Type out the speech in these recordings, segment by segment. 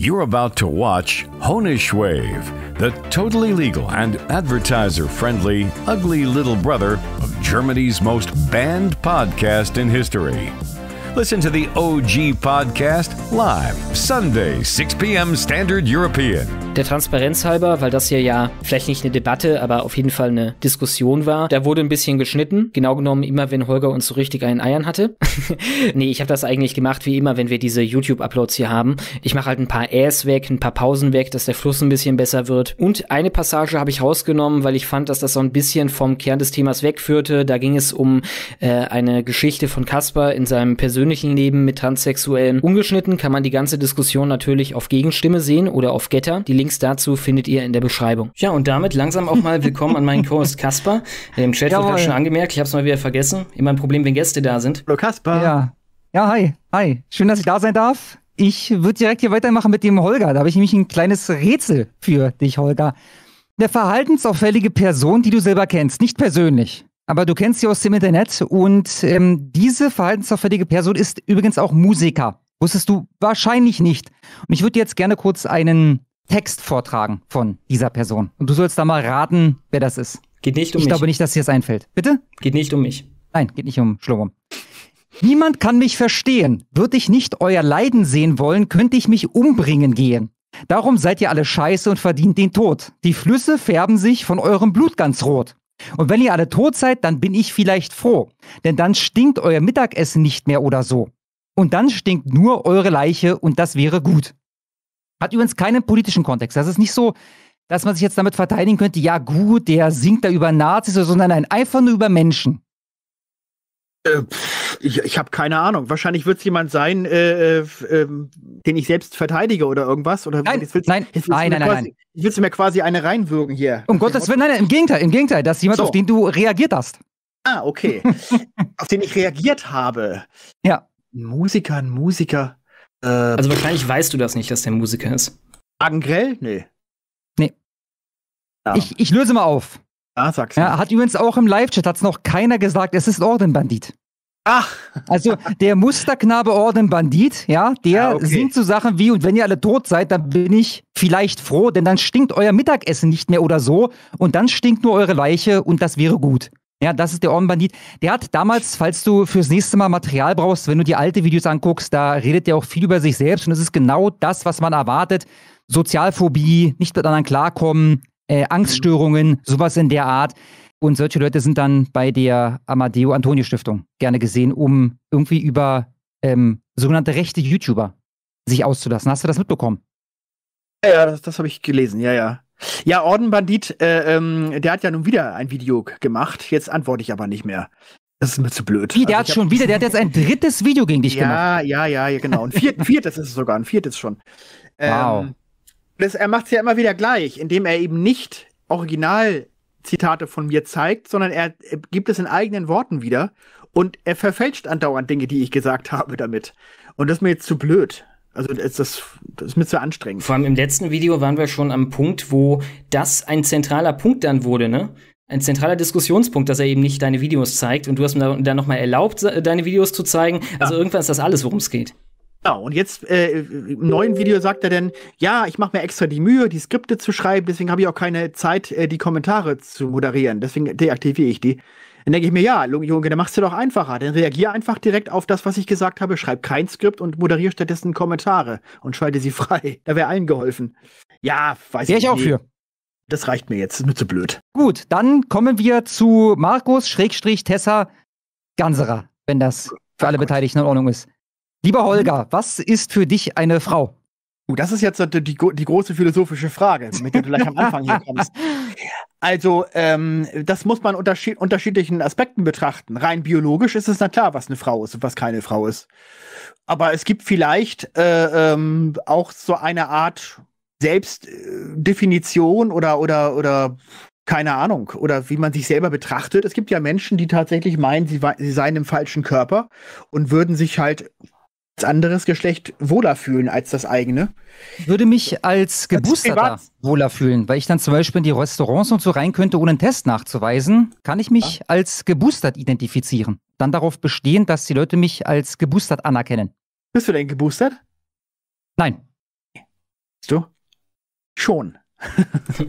You're about to watch Honish Wave, the totally legal and advertiser friendly, ugly little brother of Germany's most banned podcast in history. Listen to the OG podcast live Sunday, 6 p.m. Standard European Der Transparenz halber, weil das hier ja vielleicht nicht eine Debatte, aber auf jeden Fall eine Diskussion war, da wurde ein bisschen geschnitten. Genau genommen immer, wenn Holger uns so richtig einen Eiern hatte. nee, ich habe das eigentlich gemacht wie immer, wenn wir diese YouTube-Uploads hier haben. Ich mache halt ein paar Äs weg, ein paar Pausen weg, dass der Fluss ein bisschen besser wird. Und eine Passage habe ich rausgenommen, weil ich fand, dass das so ein bisschen vom Kern des Themas wegführte. Da ging es um äh, eine Geschichte von Kasper in seinem persönlichen Leben mit Transsexuellen. Ungeschnitten kann man die ganze Diskussion natürlich auf Gegenstimme sehen oder auf Getter. Die Link Links dazu findet ihr in der Beschreibung. Ja, und damit langsam auch mal willkommen an meinen Co-Host Kasper. Im Chat Jawohl. wird gerade schon angemerkt, ich habe es mal wieder vergessen. Immer ein Problem, wenn Gäste da sind. Hallo Kasper. Ja. ja, hi, hi. Schön, dass ich da sein darf. Ich würde direkt hier weitermachen mit dem Holger. Da habe ich nämlich ein kleines Rätsel für dich, Holger. Eine verhaltensauffällige Person, die du selber kennst, nicht persönlich. Aber du kennst sie aus dem Internet und ähm, diese verhaltensauffällige Person ist übrigens auch Musiker. Wusstest du wahrscheinlich nicht. Und ich würde jetzt gerne kurz einen Text vortragen von dieser Person. Und du sollst da mal raten, wer das ist. Geht nicht um ich mich. Ich glaube nicht, dass dir das einfällt. Bitte? Geht nicht um mich. Nein, geht nicht um Schlummum. Niemand kann mich verstehen. Würde ich nicht euer Leiden sehen wollen, könnte ich mich umbringen gehen. Darum seid ihr alle scheiße und verdient den Tod. Die Flüsse färben sich von eurem Blut ganz rot. Und wenn ihr alle tot seid, dann bin ich vielleicht froh. Denn dann stinkt euer Mittagessen nicht mehr oder so. Und dann stinkt nur eure Leiche und das wäre gut. Hat übrigens keinen politischen Kontext. Das ist nicht so, dass man sich jetzt damit verteidigen könnte, ja gut, der singt da über Nazis, sondern nein, einfach nur über Menschen. Äh, ich, ich habe keine Ahnung. Wahrscheinlich wird es jemand sein, äh, äh, ähm, den ich selbst verteidige oder irgendwas. Oder nein, jetzt willst, nein, jetzt willst nein, nein, quasi, nein. Ich will mir quasi eine reinwürgen hier. Um Gottes Willen, nein, nein, im Gegenteil, im Gegenteil, dass jemand, so. auf den du reagiert hast. Ah, okay. auf den ich reagiert habe. Ja. Musiker, ein Musiker. Äh, also wahrscheinlich weißt du das nicht, dass der Musiker ist. Angrell? Nee. Nee. Ja. Ich, ich, löse mal auf. Ah, sag's. Ja, hat übrigens auch im Live-Chat hat's noch keiner gesagt, es ist Ordenbandit. Ach. Also der Musterknabe Ordenbandit, ja, der ah, okay. singt so Sachen wie, und wenn ihr alle tot seid, dann bin ich vielleicht froh, denn dann stinkt euer Mittagessen nicht mehr oder so, und dann stinkt nur eure Leiche und das wäre gut. Ja, das ist der Ohrenbandit. Der hat damals, falls du fürs nächste Mal Material brauchst, wenn du die alte Videos anguckst, da redet der auch viel über sich selbst und es ist genau das, was man erwartet. Sozialphobie, nicht mit anderen klarkommen, äh, Angststörungen, sowas in der Art. Und solche Leute sind dann bei der Amadeo Antonio Stiftung gerne gesehen, um irgendwie über ähm, sogenannte rechte YouTuber sich auszulassen. Hast du das mitbekommen? Ja, das, das habe ich gelesen, ja, ja. Ja, Ordenbandit, äh, ähm, der hat ja nun wieder ein Video gemacht. Jetzt antworte ich aber nicht mehr. Das ist mir zu blöd. Wie, der also hat schon wieder, der hat jetzt ein drittes Video gegen dich ja, gemacht. Ja, ja, ja, genau. Ein viertes, viertes ist es sogar, ein viertes schon. Ähm, wow. das, er macht es ja immer wieder gleich, indem er eben nicht Originalzitate von mir zeigt, sondern er äh, gibt es in eigenen Worten wieder und er verfälscht andauernd Dinge, die ich gesagt habe damit. Und das ist mir jetzt zu blöd. Also das, das, ist mir zu anstrengend. Vor allem im letzten Video waren wir schon am Punkt, wo das ein zentraler Punkt dann wurde, ne? Ein zentraler Diskussionspunkt, dass er eben nicht deine Videos zeigt und du hast mir dann nochmal erlaubt, deine Videos zu zeigen. Also ja. irgendwann ist das alles, worum es geht. Ja, und jetzt äh, im neuen Video sagt er dann, ja, ich mache mir extra die Mühe, die Skripte zu schreiben, deswegen habe ich auch keine Zeit, äh, die Kommentare zu moderieren. Deswegen deaktiviere ich die. Dann denke ich mir, ja, Junge, dann machst du doch einfacher. Dann reagier einfach direkt auf das, was ich gesagt habe, schreib kein Skript und moderier stattdessen Kommentare und schalte sie frei. Da wäre allen geholfen. Ja, weiß Wäre ich, ich auch für. Das reicht mir jetzt, ist mir zu blöd. Gut, dann kommen wir zu Markus Schrägstrich Tessa Ganserer, wenn das für alle Beteiligten in Ordnung ist. Lieber mhm. Holger, was ist für dich eine Frau? Uh, das ist jetzt die, die, die, große philosophische Frage, mit der du gleich am Anfang hier kommst. Also, ähm, das muss man unter unterschiedlichen Aspekten betrachten. Rein biologisch ist es na klar, was eine Frau ist und was keine Frau ist. Aber es gibt vielleicht äh, ähm, auch so eine Art Selbstdefinition äh, oder, oder, oder keine Ahnung, oder wie man sich selber betrachtet. Es gibt ja Menschen, die tatsächlich meinen, sie, sie seien im falschen Körper und würden sich halt anderes Geschlecht wohler fühlen als das eigene. Ich würde mich als Geboosterter wohler fühlen, weil ich dann zum Beispiel in die Restaurants und so rein könnte, ohne einen Test nachzuweisen, kann ich mich ja. als geboostert identifizieren. Dann darauf bestehen, dass die Leute mich als geboostert anerkennen. Bist du denn geboostert? Nein. Bist du? Schon.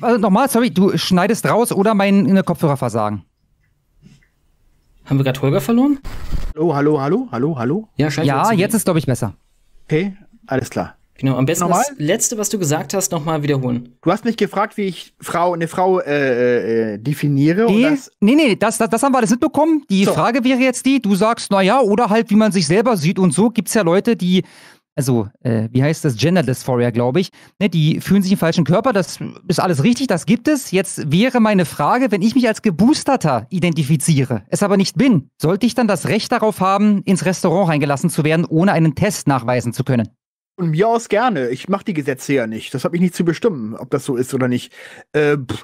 also nochmal, sorry, du schneidest raus oder meine Kopfhörer versagen. Haben wir gerade Holger verloren? Hallo, hallo, hallo, hallo, hallo. Ja, scheint ja jetzt ist, glaube ich, besser. Okay, alles klar. Genau, am besten nochmal? das Letzte, was du gesagt hast, nochmal wiederholen. Du hast mich gefragt, wie ich Frau, eine Frau äh, äh, äh definiere. Nee, und das nee, nee das, das, das, haben wir alles mitbekommen. Die so. Frage wäre jetzt die, du sagst, naja, oder halt, wie man sich selber sieht und so. Gibt es ja Leute, die also äh, wie heißt das, Gender Dysphoria, glaube ich, ne, die fühlen sich im falschen Körper, das ist alles richtig, das gibt es. Jetzt wäre meine Frage, wenn ich mich als Geboosterter identifiziere, es aber nicht bin, sollte ich dann das Recht darauf haben, ins Restaurant reingelassen zu werden, ohne einen Test nachweisen zu können? Von mir aus gerne. Ich mache die Gesetze ja nicht. Das habe ich nicht zu bestimmen, ob das so ist oder nicht. Äh, pff,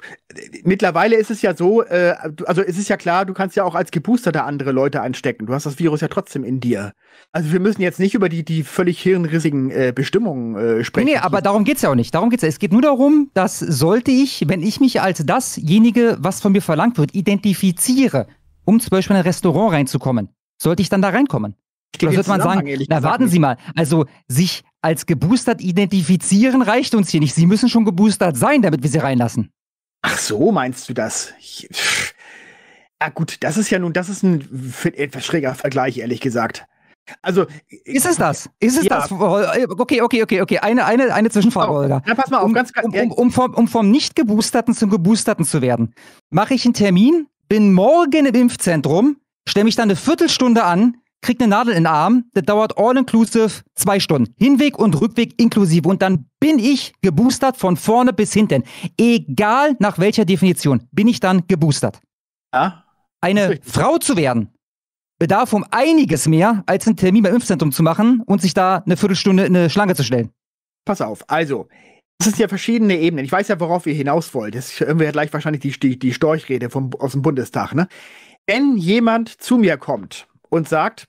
mittlerweile ist es ja so, äh, also es ist ja klar, du kannst ja auch als Geboosterter andere Leute einstecken. Du hast das Virus ja trotzdem in dir. Also wir müssen jetzt nicht über die, die völlig hirnrissigen äh, Bestimmungen äh, sprechen. Nee, aber darum geht es ja auch nicht. Darum geht's ja. Es geht nur darum, dass sollte ich, wenn ich mich als dasjenige, was von mir verlangt wird, identifiziere, um zum Beispiel in ein Restaurant reinzukommen, sollte ich dann da reinkommen? Oder sollte man sagen, na warten Sie mal, also sich als geboostert identifizieren reicht uns hier nicht. Sie müssen schon geboostert sein, damit wir sie reinlassen. Ach so, meinst du das? Ja ah, gut, das ist ja nun, das ist ein etwas schräger Vergleich, ehrlich gesagt. Also äh, ist es das? Ist es ja. das? Okay, okay, okay, okay. Eine, eine, eine Zwischenfrage, oh, Olga. Na, pass mal auf, um, ganz, ganz um, um, um, vom, um vom nicht geboosterten zum geboosterten zu werden, mache ich einen Termin, bin morgen im Impfzentrum, stelle mich dann eine Viertelstunde an, kriegt eine Nadel in den Arm, das dauert all-inclusive zwei Stunden. Hinweg und Rückweg inklusive. Und dann bin ich geboostert von vorne bis hinten. Egal nach welcher Definition, bin ich dann geboostert. Ja? Eine Frau zu werden, bedarf um einiges mehr, als einen Termin beim Impfzentrum zu machen und sich da eine Viertelstunde in eine Schlange zu stellen. Pass auf, also. Es sind ja verschiedene Ebenen. Ich weiß ja, worauf ihr hinaus wollt. Das ist irgendwie gleich wahrscheinlich die, die, die Storchrede vom, aus dem Bundestag. Ne? Wenn jemand zu mir kommt und sagt,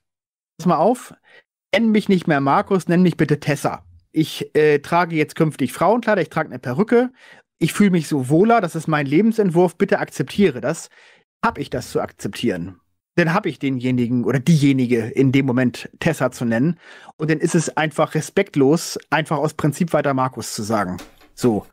pass mal auf, nenn mich nicht mehr Markus, nenn mich bitte Tessa. Ich äh, trage jetzt künftig Frauenkleider, ich trage eine Perücke, ich fühle mich so wohler, das ist mein Lebensentwurf, bitte akzeptiere das. Hab ich das zu akzeptieren? Dann habe ich denjenigen oder diejenige in dem Moment Tessa zu nennen. Und dann ist es einfach respektlos, einfach aus Prinzip weiter Markus zu sagen. So.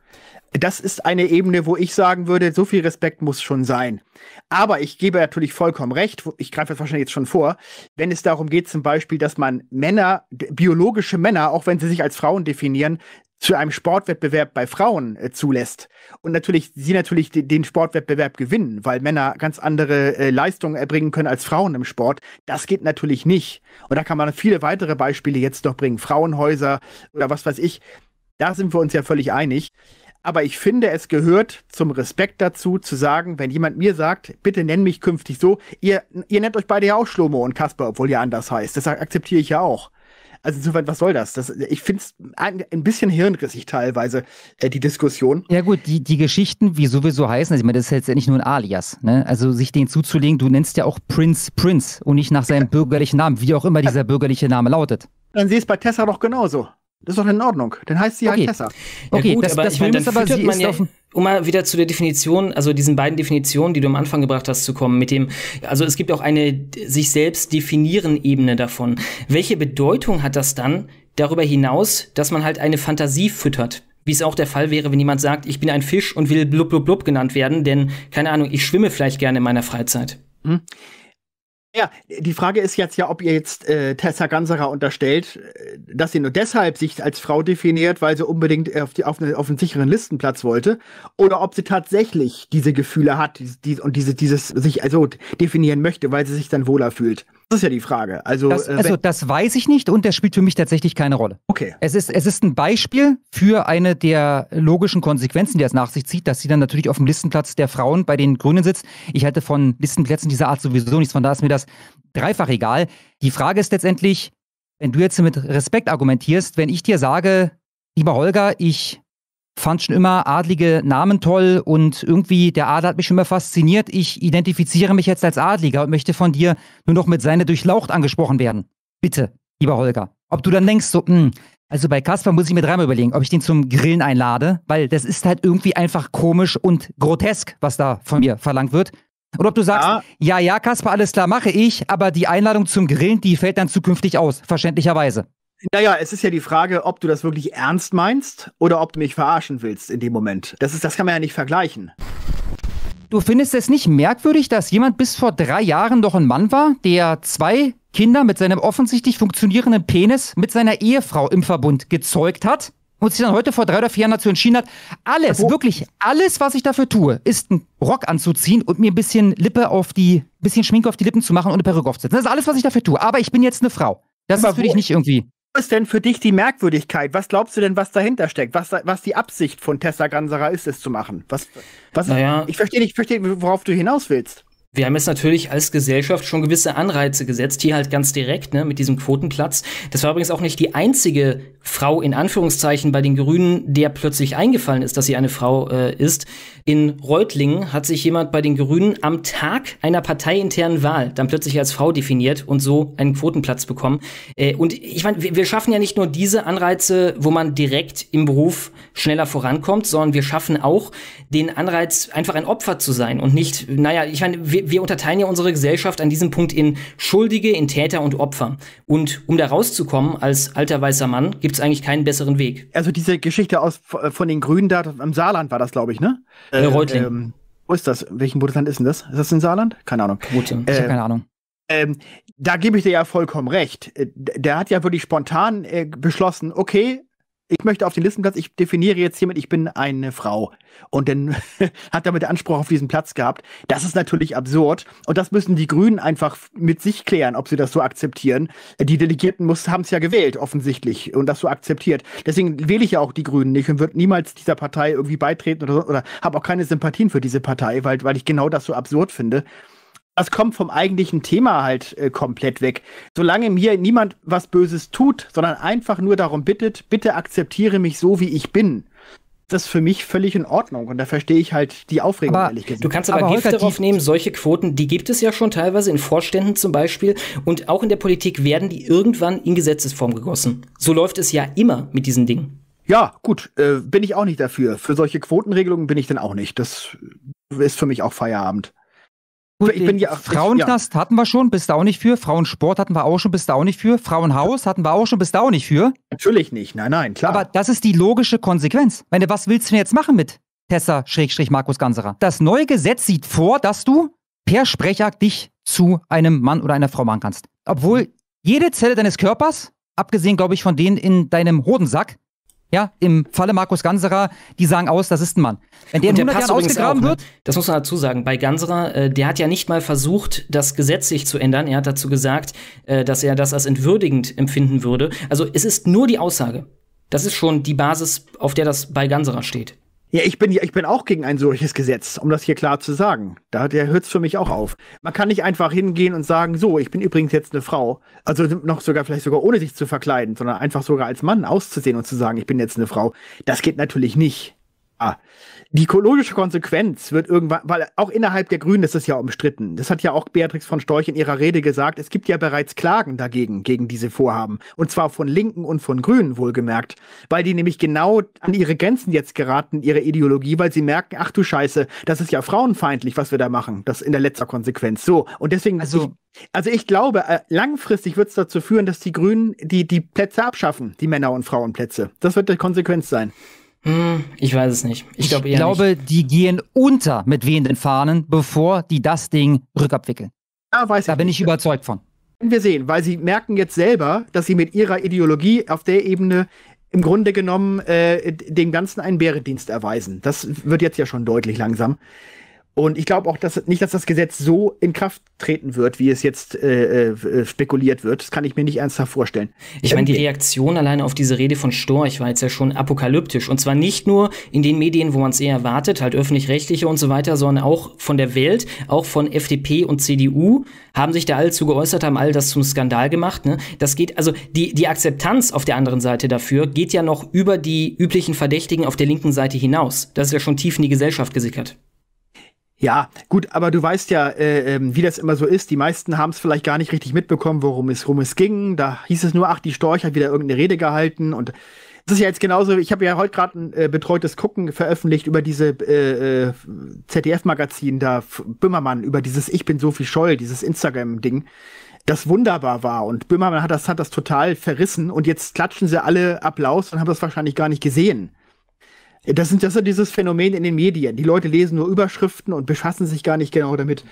Das ist eine Ebene, wo ich sagen würde, so viel Respekt muss schon sein. Aber ich gebe natürlich vollkommen recht, ich greife das wahrscheinlich jetzt schon vor, wenn es darum geht, zum Beispiel, dass man Männer, biologische Männer, auch wenn sie sich als Frauen definieren, zu einem Sportwettbewerb bei Frauen äh, zulässt und natürlich sie natürlich den Sportwettbewerb gewinnen, weil Männer ganz andere äh, Leistungen erbringen können als Frauen im Sport. Das geht natürlich nicht. Und da kann man viele weitere Beispiele jetzt noch bringen, Frauenhäuser oder was weiß ich. Da sind wir uns ja völlig einig. Aber ich finde, es gehört zum Respekt dazu, zu sagen, wenn jemand mir sagt, bitte nenn mich künftig so, ihr, ihr nennt euch beide ja auch Schlomo und Kasper, obwohl ihr anders heißt. Das akzeptiere ich ja auch. Also insofern, was soll das? das ich finde es ein, ein, bisschen hirnrissig teilweise, äh, die Diskussion. Ja gut, die, die Geschichten, wie sowieso heißen, also ich meine, das ist jetzt ja nicht nur ein Alias, ne? Also sich den zuzulegen, du nennst ja auch Prince Prince und nicht nach seinem bürgerlichen Namen, wie auch immer dieser bürgerliche Name lautet. Dann siehst bei Tessa doch genauso. Das ist doch in Ordnung. Dann heißt sie okay. halt Tessa. Okay, gut, das, aber das ich mein, dann aber sie man ja, um mal wieder zu der Definition, also diesen beiden Definitionen, die du am Anfang gebracht hast, zu kommen, mit dem, also es gibt auch eine sich selbst definieren Ebene davon. Welche Bedeutung hat das dann darüber hinaus, dass man halt eine Fantasie füttert? Wie es auch der Fall wäre, wenn jemand sagt, ich bin ein Fisch und will blub blub blub genannt werden, denn, keine Ahnung, ich schwimme vielleicht gerne in meiner Freizeit. Hm. Ja, die Frage ist jetzt ja, ob ihr jetzt äh, Tessa Gansara unterstellt, äh, dass sie nur deshalb sich als Frau definiert, weil sie unbedingt auf, die, auf, eine, auf einen sicheren Listenplatz wollte, oder ob sie tatsächlich diese Gefühle hat die, und diese, dieses sich also definieren möchte, weil sie sich dann wohler fühlt. Das ist ja die Frage. Also das, äh, also, das weiß ich nicht und das spielt für mich tatsächlich keine Rolle. Okay. Es ist, es ist ein Beispiel für eine der logischen Konsequenzen, die es nach sich zieht, dass sie dann natürlich auf dem Listenplatz der Frauen bei den Grünen sitzt. Ich hätte von Listenplätzen dieser Art sowieso nichts, von da ist mir das dreifach egal. Die Frage ist letztendlich, wenn du jetzt mit Respekt argumentierst, wenn ich dir sage, lieber Holger, ich fand schon immer adlige Namen toll und irgendwie der Adel hat mich schon immer fasziniert. Ich identifiziere mich jetzt als Adliger und möchte von dir nur noch mit seiner Durchlaucht angesprochen werden. Bitte, lieber Holger. Ob du dann denkst, so, mh, hm, also bei Kasper muss ich mir dreimal überlegen, ob ich den zum Grillen einlade, weil das ist halt irgendwie einfach komisch und grotesk, was da von mir verlangt wird. Oder ob du sagst, ja, ja, ja Kasper, alles klar, mache ich, aber die Einladung zum Grillen, die fällt dann zukünftig aus, verständlicherweise. Naja, es ist ja die Frage, ob du das wirklich ernst meinst oder ob du mich verarschen willst in dem Moment. Das, ist, das kann man ja nicht vergleichen. Du findest es nicht merkwürdig, dass jemand bis vor drei Jahren noch ein Mann war, der zwei Kinder mit seinem offensichtlich funktionierenden Penis mit seiner Ehefrau im Verbund gezeugt hat und sich dann heute vor drei oder vier Jahren dazu entschieden hat, alles, Wo? wirklich alles, was ich dafür tue, ist einen Rock anzuziehen und mir ein bisschen Lippe auf die, ein bisschen Schminke auf die Lippen zu machen und eine Perücke aufzusetzen. Das ist alles, was ich dafür tue. Aber ich bin jetzt eine Frau. Das Aber ist für dich nicht irgendwie ist denn für dich die Merkwürdigkeit? Was glaubst du denn, was dahinter steckt? Was, was die Absicht von Tessa Ganserer ist, es zu machen? Was, was naja. Ich verstehe nicht, verstehe, worauf du hinaus willst wir haben jetzt natürlich als Gesellschaft schon gewisse Anreize gesetzt, hier halt ganz direkt, ne, mit diesem Quotenplatz. Das war übrigens auch nicht die einzige Frau in Anführungszeichen bei den Grünen, der plötzlich eingefallen ist, dass sie eine Frau äh, ist. In Reutlingen hat sich jemand bei den Grünen am Tag einer parteiinternen Wahl dann plötzlich als Frau definiert und so einen Quotenplatz bekommen. Äh, und ich meine, wir, wir schaffen ja nicht nur diese Anreize, wo man direkt im Beruf schneller vorankommt, sondern wir schaffen auch den Anreiz, einfach ein Opfer zu sein und nicht, naja, ich meine, wir, wir unterteilen ja unsere Gesellschaft an diesem Punkt in Schuldige, in Täter und Opfer. Und um da rauszukommen als alter weißer Mann, gibt es eigentlich keinen besseren Weg. Also diese Geschichte aus, äh, von den Grünen da im Saarland war das, glaube ich, ne? Äh, äh, Reutling. Ähm, wo ist das? Welchen Bundesland ist denn das? Ist das in Saarland? Keine Ahnung. Routine. Äh, ich äh, habe keine Ahnung. Ähm, da gebe ich dir ja vollkommen recht. Der hat ja wirklich spontan äh, beschlossen, okay, ich möchte auf den Listenplatz, ich definiere jetzt hiermit, ich bin eine Frau. Und dann hat damit Anspruch auf diesen Platz gehabt. Das ist natürlich absurd. Und das müssen die Grünen einfach mit sich klären, ob sie das so akzeptieren. Die Delegierten haben es ja gewählt, offensichtlich, und das so akzeptiert. Deswegen wähle ich ja auch die Grünen nicht und würde niemals dieser Partei irgendwie beitreten oder, so, oder habe auch keine Sympathien für diese Partei, weil, weil ich genau das so absurd finde das kommt vom eigentlichen Thema halt äh, komplett weg. Solange mir niemand was Böses tut, sondern einfach nur darum bittet, bitte akzeptiere mich so, wie ich bin. Das ist für mich völlig in Ordnung und da verstehe ich halt die Aufregung, aber ehrlich gesagt. Du kannst aber, aber Gift darauf nehmen, solche Quoten, die gibt es ja schon teilweise in Vorständen zum Beispiel und auch in der Politik werden die irgendwann in Gesetzesform gegossen. So läuft es ja immer mit diesen Dingen. Ja, gut, äh, bin ich auch nicht dafür. Für solche Quotenregelungen bin ich dann auch nicht. Das ist für mich auch Feierabend. Gut, ich bin ja Frauenknast ja. hatten wir schon, bist du auch nicht für. Frauensport hatten wir auch schon, bist du auch nicht für. Frauenhaus hatten wir auch schon, bist du auch nicht für. Natürlich nicht, nein, nein, klar. Aber das ist die logische Konsequenz. Ich meine, was willst du denn jetzt machen mit Tessa Schrägstrich Markus Ganserer? Das neue Gesetz sieht vor, dass du per Sprechakt dich zu einem Mann oder einer Frau machen kannst. Obwohl jede Zelle deines Körpers, abgesehen, glaube ich, von denen in deinem Hodensack, ja, im Falle Markus Ganserer, die sagen aus, das ist ein Mann. Wenn der in 100 Jahren ausgegraben auch, ne? wird. Das muss man dazu sagen. Bei Ganserer, äh, der hat ja nicht mal versucht, das gesetzlich zu ändern. Er hat dazu gesagt, äh, dass er das als entwürdigend empfinden würde. Also es ist nur die Aussage. Das ist schon die Basis, auf der das bei Ganserer steht. Ja, ich bin, ich bin auch gegen ein solches Gesetz, um das hier klar zu sagen. Da hört es für mich auch auf. Man kann nicht einfach hingehen und sagen, so, ich bin übrigens jetzt eine Frau. Also noch sogar, vielleicht sogar ohne sich zu verkleiden, sondern einfach sogar als Mann auszusehen und zu sagen, ich bin jetzt eine Frau. Das geht natürlich nicht. Ah die ökologische Konsequenz wird irgendwann, weil auch innerhalb der Grünen ist das ja umstritten. Das hat ja auch Beatrix von Storch in ihrer Rede gesagt. Es gibt ja bereits Klagen dagegen, gegen diese Vorhaben. Und zwar von Linken und von Grünen wohlgemerkt. Weil die nämlich genau an ihre Grenzen jetzt geraten, ihre Ideologie, weil sie merken, ach du Scheiße, das ist ja frauenfeindlich, was wir da machen. Das in der letzter Konsequenz. So. Und deswegen, also, ich, also ich glaube, äh, langfristig wird es dazu führen, dass die Grünen die, die Plätze abschaffen, die Männer- und Frauenplätze. Das wird die Konsequenz sein. Hm, ich weiß es nicht. Ich, glaub ich glaube, nicht. die gehen unter mit wehenden Fahnen, bevor die das Ding rückabwickeln. Ja, ah, weiß da ich bin nicht. ich überzeugt von. Wir sehen, weil sie merken jetzt selber, dass sie mit ihrer Ideologie auf der Ebene im Grunde genommen äh, dem Ganzen einen Bärendienst erweisen. Das wird jetzt ja schon deutlich langsam. Und ich glaube auch, dass nicht, dass das Gesetz so in Kraft treten wird, wie es jetzt äh, äh, spekuliert wird. Das kann ich mir nicht ernsthaft vorstellen. Ich meine, die ähm, Reaktion alleine auf diese Rede von Storch war jetzt ja schon apokalyptisch. Und zwar nicht nur in den Medien, wo man es eher erwartet, halt öffentlich-rechtliche und so weiter, sondern auch von der Welt, auch von FDP und CDU haben sich da alle zu geäußert, haben all das zum Skandal gemacht. Ne? Das geht, also die, die Akzeptanz auf der anderen Seite dafür geht ja noch über die üblichen Verdächtigen auf der linken Seite hinaus. Das ist ja schon tief in die Gesellschaft gesickert. Ja, gut, aber du weißt ja, äh, ähm, wie das immer so ist. Die meisten haben es vielleicht gar nicht richtig mitbekommen, worum es, worum es ging. Da hieß es nur, ach, die Storch hat wieder irgendeine Rede gehalten. Und es ist ja jetzt genauso, ich habe ja heute gerade ein äh, betreutes Gucken veröffentlicht über diese äh, äh, ZDF-Magazin da, Böhmermann, über dieses Ich bin Sophie Scholl, dieses Instagram-Ding das wunderbar war. Und Böhmermann hat das, hat das total verrissen. Und jetzt klatschen sie alle Applaus und haben das wahrscheinlich gar nicht gesehen. Das, sind, ist ja dieses Phänomen in den Medien. Die Leute lesen nur Überschriften und befassen sich gar nicht genau damit.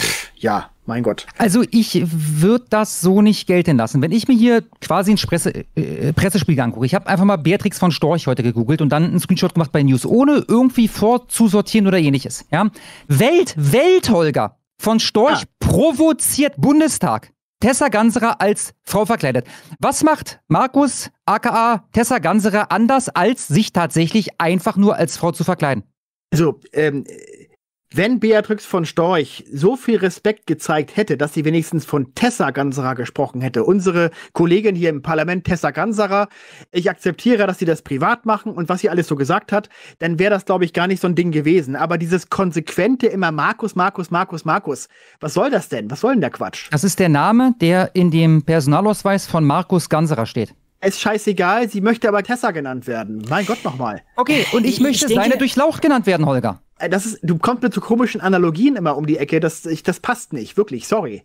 Pff, ja, mein Gott. Also ich würde das so nicht gelten lassen. Wenn ich mir hier quasi ein Presse, äh, Pressespiel angucke, ich habe einfach mal Beatrix von Storch heute gegoogelt und dann einen Screenshot gemacht bei News, ohne irgendwie vorzusortieren oder ähnliches. Ja? Welt, Welt, Holger von Storch ah. provoziert Bundestag. Tessa Ganserer als Frau verkleidet. Was macht Markus, aka Tessa Ganserer, anders, als sich tatsächlich einfach nur als Frau zu verkleiden? Also, ähm, wenn Beatrix von Storch so viel Respekt gezeigt hätte, dass sie wenigstens von Tessa Ganserer gesprochen hätte, unsere Kollegin hier im Parlament, Tessa Ganserer, ich akzeptiere, dass sie das privat machen und was sie alles so gesagt hat, dann wäre das, glaube ich, gar nicht so ein Ding gewesen. Aber dieses konsequente immer Markus, Markus, Markus, Markus, was soll das denn? Was soll denn der Quatsch? Das ist der Name, der in dem Personalausweis von Markus Ganserer steht Es ist scheißegal, sie möchte aber Tessa genannt werden. Mein Gott nochmal. Okay, und ich, ich möchte ich denke, Seine Durchlaucht genannt werden, Holger das ist, du kommst mit so komischen Analogien immer um die Ecke, das, ich, das passt nicht, wirklich, sorry.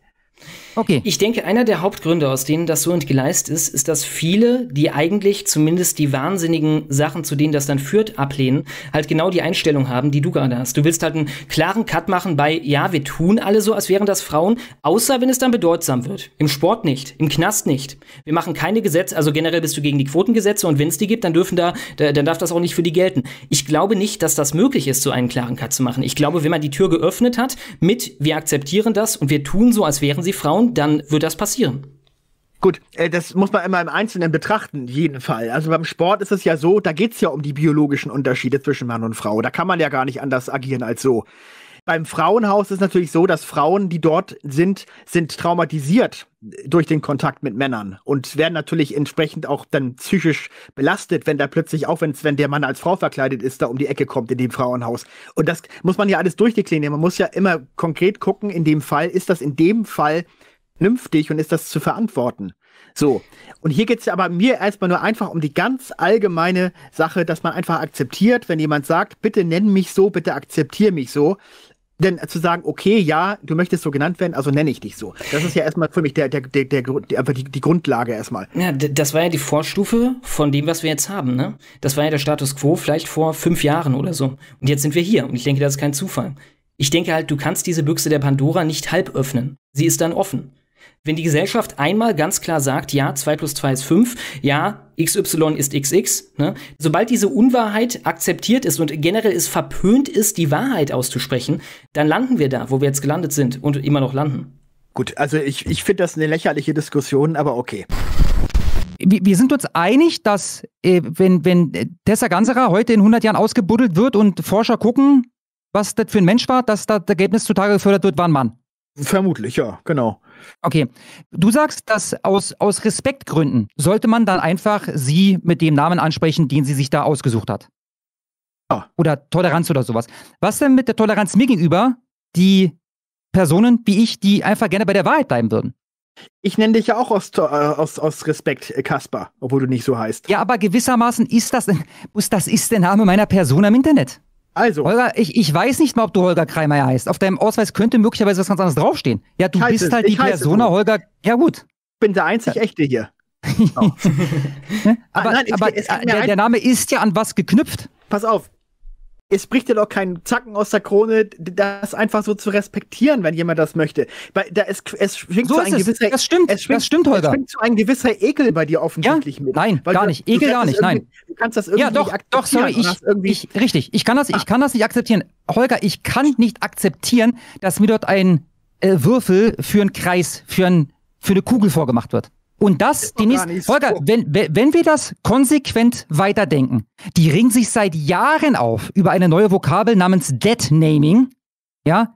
Okay. Ich denke, einer der Hauptgründe, aus denen das so entgleist ist, ist, dass viele, die eigentlich zumindest die wahnsinnigen Sachen, zu denen das dann führt, ablehnen, halt genau die Einstellung haben, die du gerade hast. Du willst halt einen klaren Cut machen bei, ja, wir tun alle so, als wären das Frauen, außer wenn es dann bedeutsam wird. Im Sport nicht, im Knast nicht. Wir machen keine Gesetze, also generell bist du gegen die Quotengesetze und wenn es die gibt, dann dürfen da, da, dann darf das auch nicht für die gelten. Ich glaube nicht, dass das möglich ist, so einen klaren Cut zu machen. Ich glaube, wenn man die Tür geöffnet hat mit, wir akzeptieren das und wir tun so, als wären sie sie Frauen, dann wird das passieren. Gut, äh, das muss man immer im Einzelnen betrachten, jeden Fall. Also beim Sport ist es ja so, da geht es ja um die biologischen Unterschiede zwischen Mann und Frau. Da kann man ja gar nicht anders agieren als so. Beim Frauenhaus ist natürlich so, dass Frauen, die dort sind, sind traumatisiert durch den Kontakt mit Männern und werden natürlich entsprechend auch dann psychisch belastet, wenn da plötzlich, auch wenn's, wenn der Mann als Frau verkleidet ist, da um die Ecke kommt in dem Frauenhaus. Und das muss man ja alles durchdeklinieren. Man muss ja immer konkret gucken, in dem Fall, ist das in dem Fall nünftig und ist das zu verantworten? So. Und hier geht es ja aber mir erstmal nur einfach um die ganz allgemeine Sache, dass man einfach akzeptiert, wenn jemand sagt, bitte nenn mich so, bitte akzeptier mich so denn zu sagen, okay, ja, du möchtest so genannt werden, also nenne ich dich so. Das ist ja erstmal für mich der, der, der, der, einfach die, die Grundlage erstmal. Ja, das war ja die Vorstufe von dem, was wir jetzt haben. Ne? Das war ja der Status quo vielleicht vor fünf Jahren oder so. Und jetzt sind wir hier. Und ich denke, das ist kein Zufall. Ich denke halt, du kannst diese Büchse der Pandora nicht halb öffnen. Sie ist dann offen. Wenn die Gesellschaft einmal ganz klar sagt, ja, 2 plus 2 ist 5, ja, XY ist XX, ne? sobald diese Unwahrheit akzeptiert ist und generell es verpönt ist, die Wahrheit auszusprechen, dann landen wir da, wo wir jetzt gelandet sind und immer noch landen. Gut, also ich, ich finde das eine lächerliche Diskussion, aber okay wir sind uns einig, dass äh, wenn, wenn äh, Tessa Ganserer heute in 100 Jahren ausgebuddelt wird und Forscher gucken, was das für ein Mensch war, dass das Ergebnis zutage gefördert wird, war ein Mann. Vermutlich, ja, genau. Okay. Du sagst, dass aus, aus Respektgründen sollte man dann einfach sie mit dem Namen ansprechen, den sie sich da ausgesucht hat. Ah. Oder Toleranz oder sowas. Was denn mit der Toleranz mir gegenüber, die Personen wie ich, die einfach gerne bei der Wahrheit bleiben würden? Ich nenne dich ja auch aus, äh, aus, aus Respekt äh, Kasper, obwohl du nicht so heißt. Ja, aber gewissermaßen ist das, das ist der Name meiner Person am Internet. Also. Holger, ich, ich weiß nicht mal, ob du Holger Kreimeier heißt. Auf deinem Ausweis könnte möglicherweise was ganz anderes draufstehen. Ja, du bist halt es, halt die Persona Holger. Ja, gut. Ich bin der einzig ja. Echte hier. Oh. Ne? Ah, aber, nein, aber der, der, Name ist ja an was geknüpft. Pass auf, es bricht dir doch keinen Zacken aus der Krone, das einfach so zu respektieren, wenn jemand das möchte. Weil da es, es schwingt so, ein gewisser das stimmt, das stimmt, Holger. Es schwingt so ein gewisser Ekel bei dir offensichtlich ja? mit. Nein, gar du, nicht. Ekel gar nicht, nein. Du kannst das irgendwie ja, doch, Doch, sorry, ich, ich, richtig, ich kann das, ich ah. kann das nicht akzeptieren. Holger, ich kann nicht akzeptieren, dass mir dort ein äh, Würfel für einen Kreis, für, ein, für eine Kugel vorgemacht wird. Und das, die nächsten, Volker, wenn, wenn wir das konsequent weiterdenken, die ringen sich seit Jahren auf über eine neue Vokabel namens Dead Naming. Ja,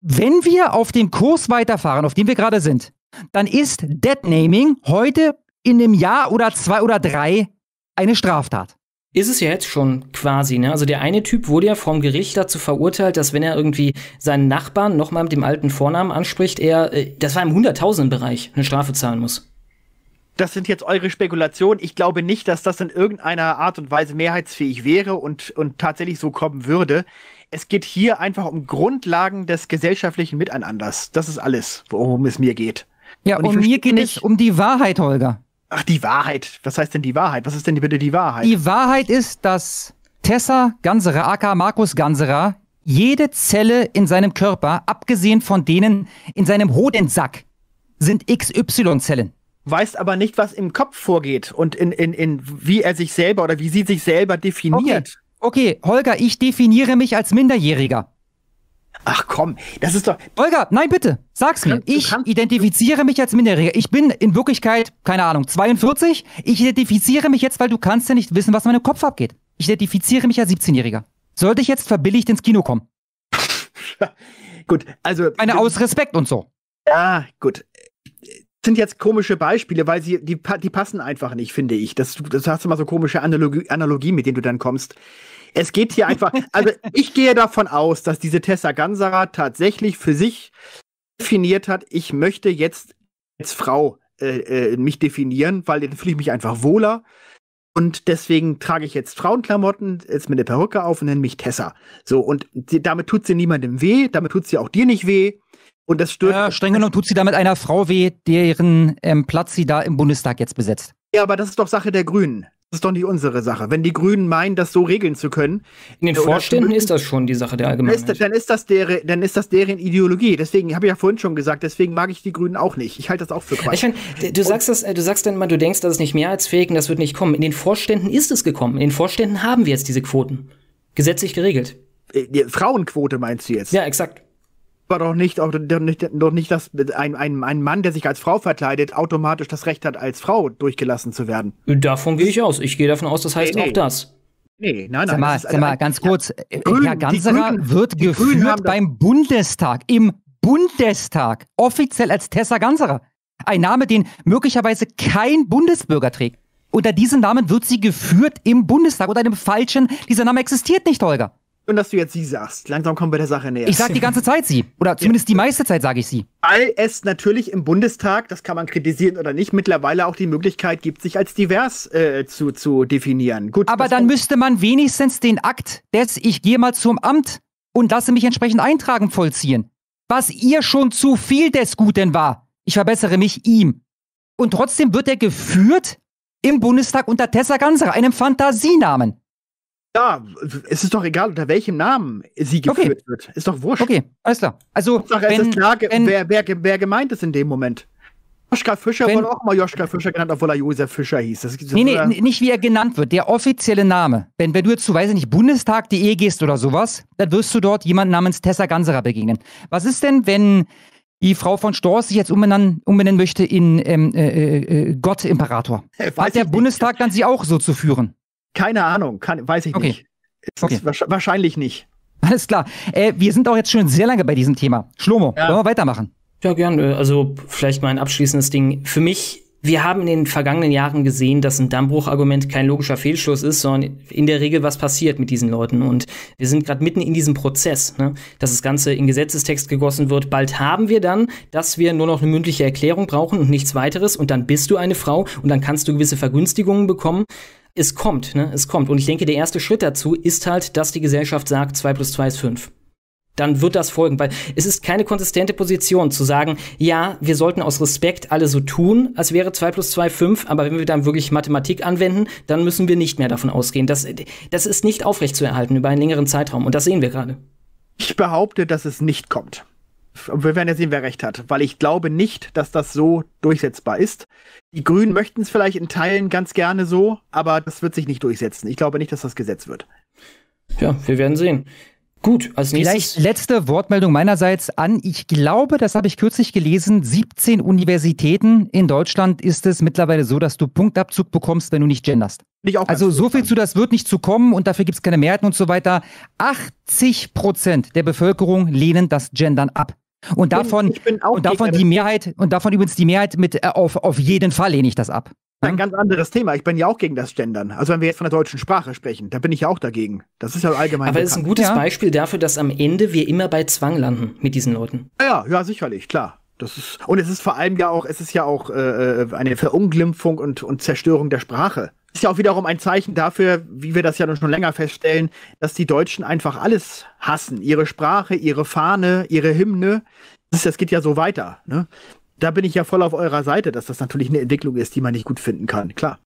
wenn wir auf dem Kurs weiterfahren, auf dem wir gerade sind, dann ist Dead Naming heute in einem Jahr oder zwei oder drei eine Straftat. Ist es ja jetzt schon quasi, ne? Also der eine Typ wurde ja vom Gericht dazu verurteilt, dass wenn er irgendwie seinen Nachbarn nochmal mit dem alten Vornamen anspricht, er, äh, das war im Hunderttausendenbereich, eine Strafe zahlen muss das sind jetzt eure Spekulationen. Ich glaube nicht, dass das in irgendeiner Art und Weise mehrheitsfähig wäre und, und tatsächlich so kommen würde. Es geht hier einfach um Grundlagen des gesellschaftlichen Miteinanders. Das ist alles, worum es mir geht. Ja, und um mir geht nicht, es um die Wahrheit, Holger. Ach, die Wahrheit. Was heißt denn die Wahrheit? Was ist denn bitte die Wahrheit? Die Wahrheit ist, dass Tessa Ganserer, aka Markus Ganserer, jede Zelle in seinem Körper, abgesehen von denen in seinem Hodensack, sind XY-Zellen weißt aber nicht, was im Kopf vorgeht und in, in, in wie er sich selber oder wie sie sich selber definiert. Okay, okay. Holger, ich definiere mich als Minderjähriger. Ach komm, das ist doch. Holger, nein, bitte, sag's mir. Ich identifiziere mich als Minderjähriger. Ich bin in Wirklichkeit, keine Ahnung, 42. Ich identifiziere mich jetzt, weil du kannst ja nicht wissen, was in meinem Kopf abgeht. Ich identifiziere mich als 17-Jähriger. Sollte ich jetzt verbilligt ins Kino kommen? gut, also. Eine aus Respekt und so. Ja, gut sind jetzt komische Beispiele, weil sie, die, die passen einfach nicht, finde ich. Das, das hast du mal so komische Analogie, Analogie, mit denen du dann kommst. Es geht hier einfach, also ich gehe davon aus, dass diese Tessa Gansara tatsächlich für sich definiert hat, ich möchte jetzt als Frau äh, äh, mich definieren, weil dann fühle ich mich einfach wohler. Und deswegen trage ich jetzt Frauenklamotten, jetzt mit der Perücke auf und nenne mich Tessa. So, und sie, damit tut sie niemandem weh, damit tut sie auch dir nicht weh. Und das stört. Ja, streng genommen tut sie damit einer Frau weh, deren ähm, Platz sie da im Bundestag jetzt besetzt. Ja, aber das ist doch Sache der Grünen. Das ist doch nicht unsere Sache. Wenn die Grünen meinen, das so regeln zu können. In den äh, Vorständen ist das schon die Sache der Allgemeinheit. Ist, dann, ist das deren, dann ist das deren Ideologie. Deswegen, habe ich ja vorhin schon gesagt, deswegen mag ich die Grünen auch nicht. Ich halte das auch für Quatsch. Ich mein, du, sagst äh, du sagst dann immer, du denkst, das ist nicht mehrheitsfähig und das wird nicht kommen. In den Vorständen ist es gekommen. In den Vorständen haben wir jetzt diese Quoten. Gesetzlich geregelt. Äh, die Frauenquote meinst du jetzt? Ja, exakt aber doch nicht, auch, doch nicht, doch nicht dass ein, ein, ein Mann, der sich als Frau verkleidet, automatisch das Recht hat, als Frau durchgelassen zu werden. Davon gehe ich aus. Ich gehe davon aus, das heißt nee, nee. auch das. Nee, nein, nein. Sag mal, ist, sag mal ganz kurz. Grün, Herr Ganserer Grünen, wird geführt beim Bundestag, im Bundestag, offiziell als Tessa Ganserer. Ein Name, den möglicherweise kein Bundesbürger trägt. Unter diesem Namen wird sie geführt im Bundestag. Unter einem falschen, dieser Name existiert nicht, Holger. Und dass du jetzt sie sagst. Langsam kommen wir der Sache näher. Ich sag die ganze Zeit sie. Oder zumindest ja. die meiste Zeit sage ich sie. Weil es natürlich im Bundestag, das kann man kritisieren oder nicht, mittlerweile auch die Möglichkeit gibt, sich als divers äh, zu, zu definieren. Gut, Aber dann müsste man wenigstens den Akt des Ich gehe mal zum Amt und lasse mich entsprechend eintragen vollziehen. Was ihr schon zu viel des Guten war. Ich verbessere mich ihm. Und trotzdem wird er geführt im Bundestag unter Tessa Ganserer, einem Fantasienamen. Ja, es ist doch egal, unter welchem Namen sie geführt okay. wird. Ist doch wurscht. Okay, alles klar. Also, Hauptsache, wenn, es ist klar, wenn, wer, wer, wer gemeint ist in dem Moment. Joschka Fischer wenn, wurde auch mal Joschka Fischer genannt, obwohl er Josef Fischer hieß. Das, das nee, nee, nicht wie er genannt wird. Der offizielle Name. Wenn, wenn du jetzt zu, weiß ich nicht, bundestag.de gehst oder sowas, dann wirst du dort jemanden namens Tessa Ganserer begegnen. Was ist denn, wenn die Frau von Storch sich jetzt umbenennen, umbenennen möchte in ähm, äh, äh, äh Gott Imperator? Hat der Bundestag nicht. dann sie auch so zu führen? Keine Ahnung, kann, weiß ich okay. nicht. Okay. Wahrscheinlich nicht. Alles klar. Äh, wir sind auch jetzt schon sehr lange bei diesem Thema. Schlomo, ja. wollen wir weitermachen? Ja, gerne. Äh, also vielleicht mal ein abschließendes Ding. Für mich, wir haben in den vergangenen Jahren gesehen, dass ein Dammbruchargument kein logischer Fehlschluss ist, sondern in der Regel was passiert mit diesen Leuten. Und wir sind gerade mitten in diesem Prozess, ne? dass das Ganze in Gesetzestext gegossen wird. Bald haben wir dann, dass wir nur noch eine mündliche Erklärung brauchen und nichts weiteres. Und dann bist du eine Frau und dann kannst du gewisse Vergünstigungen bekommen es kommt, ne? es kommt. Und ich denke, der erste Schritt dazu ist halt, dass die Gesellschaft sagt, 2 plus 2 ist 5 dann wird das folgen, weil es ist keine konsistente Position zu sagen, ja, wir sollten aus Respekt alle so tun, als wäre 2 plus 2 5, aber wenn wir dann wirklich Mathematik anwenden, dann müssen wir nicht mehr davon ausgehen. Das, das ist nicht aufrechtzuerhalten über einen längeren Zeitraum und das sehen wir gerade. Ich behaupte, dass es nicht kommt wir werden ja sehen, wer recht hat, weil ich glaube nicht, dass das so durchsetzbar ist. Die Grünen möchten es vielleicht in Teilen ganz gerne so, aber das wird sich nicht durchsetzen. Ich glaube nicht, dass das Gesetz wird. Ja, wir werden sehen. Gut, als nächstes. Vielleicht letzte Wortmeldung meinerseits an. Ich glaube, das habe ich kürzlich gelesen, 17 Universitäten in Deutschland ist es mittlerweile so, dass du Punktabzug bekommst, wenn du nicht genderst. also so viel zu, das wird nicht zu kommen und dafür gibt es keine Mehrheiten und so weiter. 80 Prozent der Bevölkerung lehnen das Gendern ab. Und davon, bin, und davon die Mehrheit, und davon übrigens die Mehrheit mit äh, auf, auf jeden Fall lehne ich das ab. Ne? Ein ganz anderes Thema. Ich bin ja auch gegen das Gendern. Also wenn wir jetzt von der deutschen Sprache sprechen, da bin ich ja auch dagegen. Das ist ja allgemein. Aber es ist ein gutes ja. Beispiel dafür, dass am Ende wir immer bei Zwang landen mit diesen Leuten. Ja, ja, sicherlich, klar. Das ist, und es ist vor allem ja auch, es ist ja auch äh, äh eine Verunglimpfung und, und Zerstörung der Sprache ist ja auch wiederum ein Zeichen dafür, wie wir das ja nun schon länger feststellen, dass die Deutschen einfach alles hassen. Ihre Sprache, ihre Fahne, ihre Hymne. Das, das geht ja so weiter. Ne? Da bin ich ja voll auf eurer Seite, dass das natürlich eine Entwicklung ist, die man nicht gut finden kann. Klar.